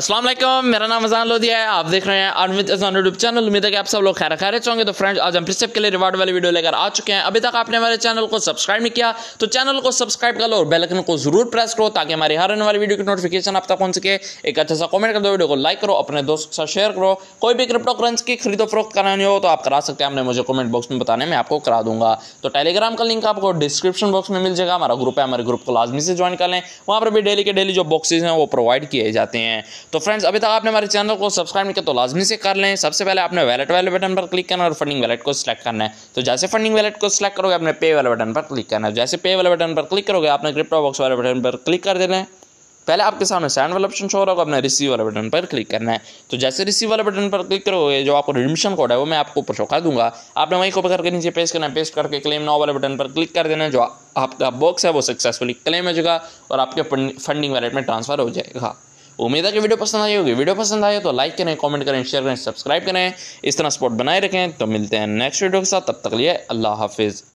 अस्सलाम वालेकुम मेरा नाम अजान लोधिया है आप देख रहे हैं अरविंद अजान यूट्यूब चैनल उम्मीद है कि आप सब लोग खैर खैर होंगे तो फ्रेंड्स आज हम प्रिस्टेप के लिए रिवार्ड वाली वीडियो लेकर आ चुके हैं अभी तक आपने हमारे चैनल को सब्सक्राइब नहीं किया तो चैनल को सब्सक्राइब कर लो और बेलकन को जरूर प्रेस करो ताकि हमारी हर आने वाली वीडियो की नोटिफिकेशन आप तक पहुंच सके एक अच्छा सा कॉमेंट कर दो वीडियो को लाइक करो अपने दोस्त के साथ शेयर करो कोई भी क्रिप्टो करेंसी की खरीदो फरोख्त करानी हो तो आप करा सकते हैं हमने मुझे कमेंट बॉक्स में बताने में आपको करा दूंगा तो टेलीग्राम का लिंक आपको डिस्क्रिप्शन बॉक्स में मिल जाएगा हमारा ग्रुप है हमारे ग्रुप को लाजमी से ज्वाइन कर लें वहाँ पर भी डेली के डेली जो बॉक्सेज हैं वो प्रोवाइड किए जाते हैं तो फ्रेंड्स अभी तक आपने हमारे चैनल को सब्सक्राइब नहीं किया तो लाजमी से कर लें सबसे पहले आपने वैलेट वाले बटन पर क्लिक करना और फंडिंग वैलेट को सिलेक्ट करना है तो जैसे फंडिंग वैलेट को सिलेक्ट करोगे आपने पे वाले बटन पर क्लिक करना है जैसे पे वाले बटन पर क्लिक करोगे आपने क्रिप्टो बॉक्स वाले बटन पर क्लिक कर देना है पहले आपके सामने सैंड वाला ऑप्शन शो हो रहा होगा अपने रिसीव वाले बटन पर क्लिक करना है तो जैसे रिसीव वाले बटन पर क्लिक करोगे जो आपको रिडमिशन कोड है वो मैं आपको ऊपर चौका दूंगा आपने वहीं को करके नीचे पेस्ट करना है पेस्ट करके क्लेम नाव वाले बटन पर क्लिक कर देना है जो आपका बॉक्स है वो सक्सेसफुली क्लेम हो जाएगा और आपके फंडिंग वैलेट में ट्रांसफर हो जाएगा उम्मीद है कि वीडियो पसंद आई होगी वीडियो पसंद आए तो लाइक करें कमेंट करें शेयर करें सब्सक्राइब करें इस तरह सपोर्ट बनाए रखें तो मिलते हैं नेक्स्ट वीडियो के साथ तब तक लिए अल्लाह हाफिज़